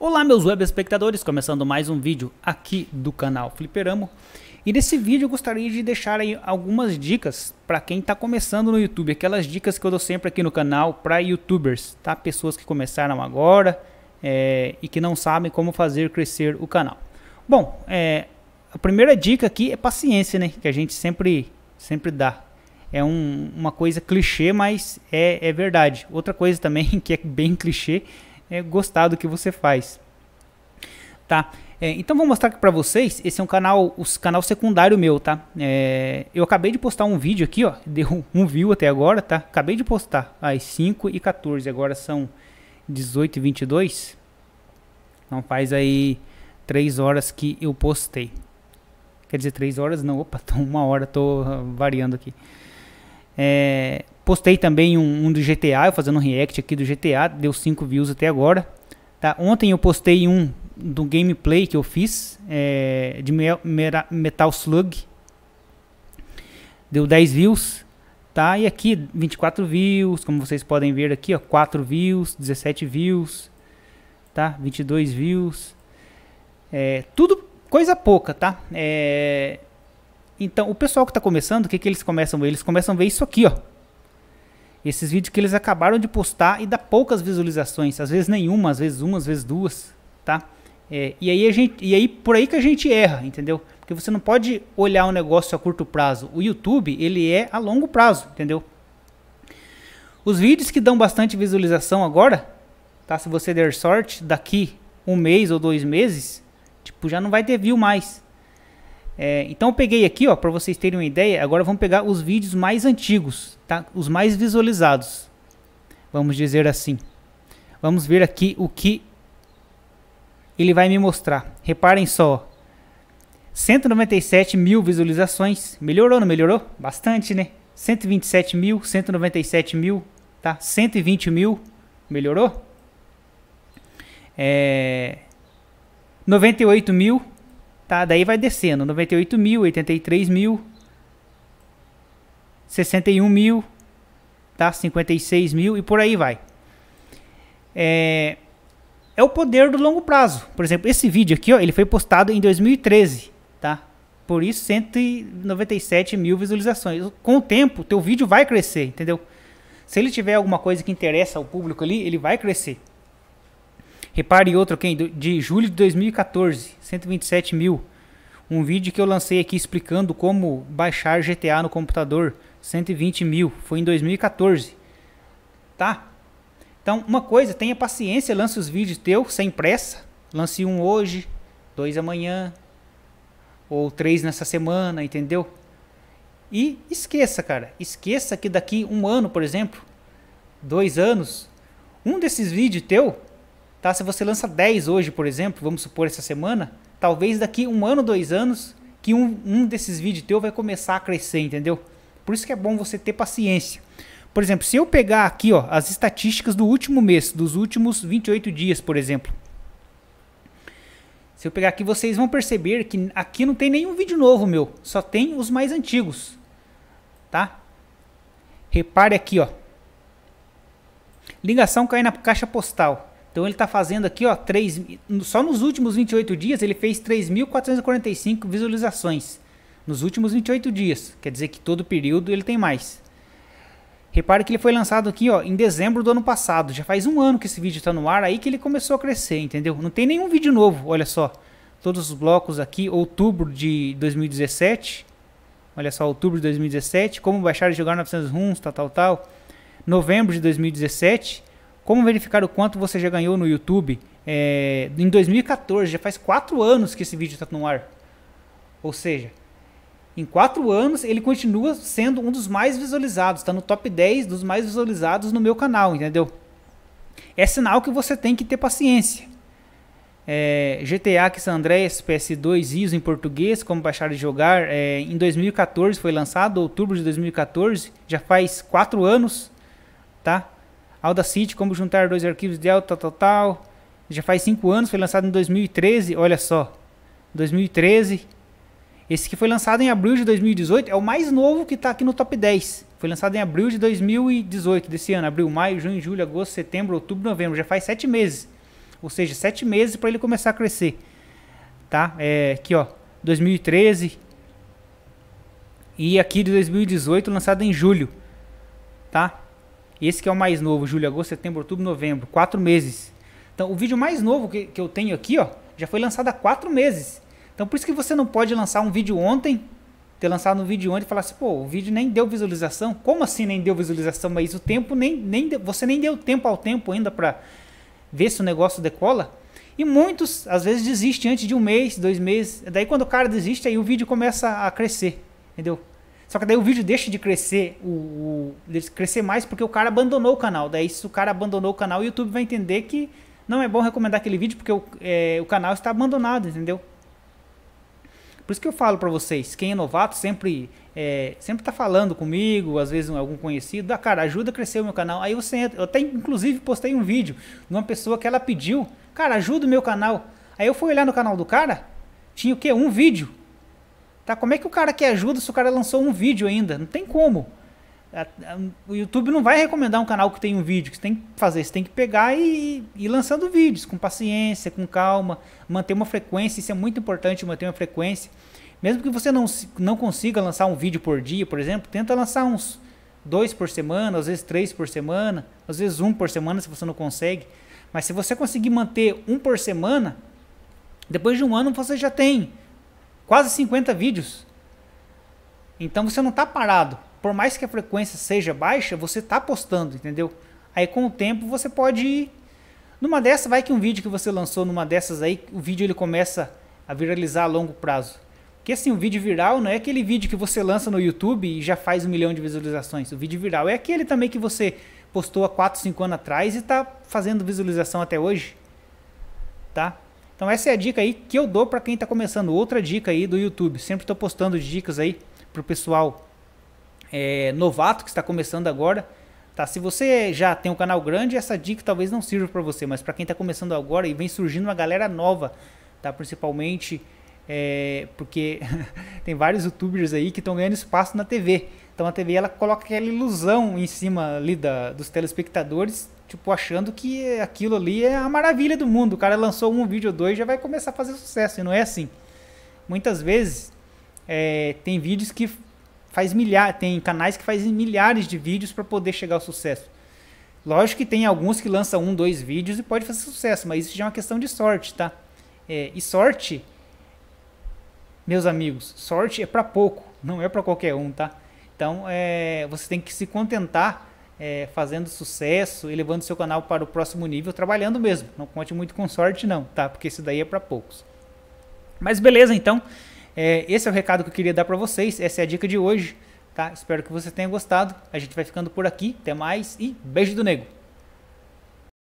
Olá meus web espectadores, começando mais um vídeo aqui do canal Fliperamo. E nesse vídeo eu gostaria de deixar aí algumas dicas para quem está começando no YouTube, aquelas dicas que eu dou sempre aqui no canal para youtubers, tá? Pessoas que começaram agora é, e que não sabem como fazer crescer o canal. Bom, é, a primeira dica aqui é paciência, né? Que a gente sempre, sempre dá. É um, uma coisa clichê, mas é, é verdade. Outra coisa também que é bem clichê é, gostar do que você faz. Tá? É, então vou mostrar aqui para vocês, esse é um canal, o canal secundário meu, tá? É, eu acabei de postar um vídeo aqui, ó, deu um view até agora, tá? Acabei de postar às 5 e 14, agora são 18 e 22. Não faz aí 3 horas que eu postei. Quer dizer, 3 horas não, opa, tô uma hora, tô variando aqui. É, Postei também um, um do GTA, eu fazendo um react aqui do GTA, deu 5 views até agora. Tá? Ontem eu postei um do gameplay que eu fiz é, de Metal Slug. Deu 10 views. Tá? E aqui 24 views, como vocês podem ver aqui, ó, 4 views, 17 views, tá? 22 views. É, tudo coisa pouca, tá? É, então, o pessoal que está começando, o que, que eles começam a ver? Eles começam a ver isso aqui, ó. Esses vídeos que eles acabaram de postar e dá poucas visualizações, às vezes nenhuma, às vezes uma, às vezes duas, tá? É, e, aí a gente, e aí por aí que a gente erra, entendeu? Porque você não pode olhar um negócio a curto prazo. O YouTube, ele é a longo prazo, entendeu? Os vídeos que dão bastante visualização agora, tá? Se você der sorte, daqui um mês ou dois meses, tipo, já não vai ter view mais. É, então eu peguei aqui, ó, para vocês terem uma ideia, agora vamos pegar os vídeos mais antigos, tá? Os mais visualizados, vamos dizer assim. Vamos ver aqui o que ele vai me mostrar. Reparem só, 197 mil visualizações. Melhorou, não melhorou? Bastante, né? 127 mil, 197 mil, tá? 120 mil, melhorou? É... 98 mil, Tá? Daí vai descendo, 98 mil, 83 mil, 61 mil, tá? 56 mil e por aí vai. É, é o poder do longo prazo. Por exemplo, esse vídeo aqui, ó, ele foi postado em 2013, tá? Por isso, 197 mil visualizações. Com o tempo, teu vídeo vai crescer, entendeu? Se ele tiver alguma coisa que interessa ao público ali, ele vai crescer. Repare outro aqui, de julho de 2014. 127 mil. Um vídeo que eu lancei aqui explicando como baixar GTA no computador, 120 mil. Foi em 2014. Tá? Então, uma coisa, tenha paciência, lance os vídeos teus sem pressa. Lance um hoje, dois amanhã, ou três nessa semana, entendeu? E esqueça, cara. Esqueça que daqui um ano, por exemplo, dois anos, um desses vídeos teu, tá? Se você lança 10 hoje, por exemplo, vamos supor essa semana, talvez daqui um ano, dois anos, que um, um desses vídeos teu vai começar a crescer, entendeu? Por isso que é bom você ter paciência. Por exemplo, se eu pegar aqui ó, as estatísticas do último mês, dos últimos 28 dias, por exemplo. Se eu pegar aqui, vocês vão perceber que aqui não tem nenhum vídeo novo meu, só tem os mais antigos, tá? Repare aqui, ó. Ligação cai na caixa postal. Então ele está fazendo aqui, ó, 3, só nos últimos 28 dias ele fez 3.445 visualizações. Nos últimos 28 dias, quer dizer que todo período ele tem mais. Repare que ele foi lançado aqui ó, em dezembro do ano passado, já faz um ano que esse vídeo está no ar, aí que ele começou a crescer, entendeu? Não tem nenhum vídeo novo, olha só. Todos os blocos aqui, outubro de 2017, olha só, outubro de 2017, como baixar e jogar 900 runs, tal, tal, tal. Novembro de 2017, como verificar o quanto você já ganhou no YouTube? É, em 2014, já faz 4 anos que esse vídeo está no ar. Ou seja, em 4 anos ele continua sendo um dos mais visualizados. Está no top 10 dos mais visualizados no meu canal, entendeu? É sinal que você tem que ter paciência. É, GTA que San Andreas, PS2, ISO em português, como baixar e jogar. É, em 2014 foi lançado, outubro de 2014, já faz 4 anos, tá? Audacity, como juntar dois arquivos de alta total. Já faz 5 anos, foi lançado em 2013, olha só. 2013. Esse que foi lançado em abril de 2018 é o mais novo que está aqui no top 10. Foi lançado em abril de 2018, desse ano. Abril, maio, junho, julho, agosto, setembro, outubro, novembro. Já faz 7 meses. Ou seja, 7 meses para ele começar a crescer. Tá? É, aqui, ó. 2013. E aqui de 2018, lançado em julho. Tá? E esse que é o mais novo, julho, agosto, setembro, outubro, novembro, quatro meses. Então, o vídeo mais novo que, que eu tenho aqui, ó, já foi lançado há quatro meses. Então, por isso que você não pode lançar um vídeo ontem, ter lançado um vídeo ontem e falar assim, pô, o vídeo nem deu visualização. Como assim nem deu visualização? Mas o tempo nem, nem deu, você nem deu tempo ao tempo ainda para ver se o negócio decola. E muitos, às vezes, desistem antes de um mês, dois meses. Daí, quando o cara desiste, aí o vídeo começa a crescer, entendeu? Só que daí o vídeo deixa de crescer, o, o crescer mais porque o cara abandonou o canal. Daí se o cara abandonou o canal, o YouTube vai entender que não é bom recomendar aquele vídeo porque o, é, o canal está abandonado, entendeu? Por isso que eu falo para vocês, quem é novato sempre é, sempre tá falando comigo, às vezes algum conhecido, ah, cara, ajuda a crescer o meu canal. Aí você entra, eu até inclusive postei um vídeo de uma pessoa que ela pediu, cara, ajuda o meu canal. Aí eu fui olhar no canal do cara, tinha o quê? Um vídeo. Tá? Como é que o cara quer ajuda se o cara lançou um vídeo ainda? Não tem como. É, é, o YouTube não vai recomendar um canal que tem um vídeo. Que você tem que fazer, você tem que pegar e, ir lançando vídeos com paciência, com calma, manter uma frequência. Isso é muito importante, manter uma frequência. Mesmo que você não, não consiga lançar um vídeo por dia, por exemplo, tenta lançar uns dois por semana, às vezes três por semana, às vezes um por semana se você não consegue. Mas se você conseguir manter um por semana, depois de um ano você já tem quase 50 vídeos. Então você não está parado. Por mais que a frequência seja baixa, você está postando, entendeu? Aí com o tempo você pode ir. Numa dessas, vai que um vídeo que você lançou numa dessas aí, o vídeo ele começa a viralizar a longo prazo. Porque assim, o um vídeo viral não é aquele vídeo que você lança no YouTube e já faz um milhão de visualizações. O vídeo viral é aquele também que você postou há 4, 5 anos atrás e está fazendo visualização até hoje. Tá? Então essa é a dica aí que eu dou para quem está começando. Outra dica aí do YouTube. Sempre estou postando dicas aí para o pessoal é, novato que está começando agora. Tá? Se você já tem um canal grande, essa dica talvez não sirva para você, mas para quem está começando agora e vem surgindo uma galera nova, tá? principalmente é, porque tem vários youtubers aí que estão ganhando espaço na TV. Então a TV ela coloca aquela ilusão em cima ali da, dos telespectadores, tipo achando que aquilo ali é a maravilha do mundo. O cara lançou um vídeo ou dois já vai começar a fazer sucesso e não é assim. Muitas vezes é, tem vídeos que faz milhares, tem canais que fazem milhares de vídeos para poder chegar ao sucesso. Lógico que tem alguns que lançam um, dois vídeos e pode fazer sucesso, mas isso já é uma questão de sorte, tá? É, e sorte, meus amigos, sorte é para pouco, não é para qualquer um, tá? Então, é, você tem que se contentar é, fazendo sucesso, elevando seu canal para o próximo nível, trabalhando mesmo. Não conte muito com sorte, não, tá? Porque isso daí é para poucos. Mas beleza, então. É, esse é o recado que eu queria dar para vocês. Essa é a dica de hoje, tá? Espero que você tenha gostado. A gente vai ficando por aqui. Até mais e beijo do nego.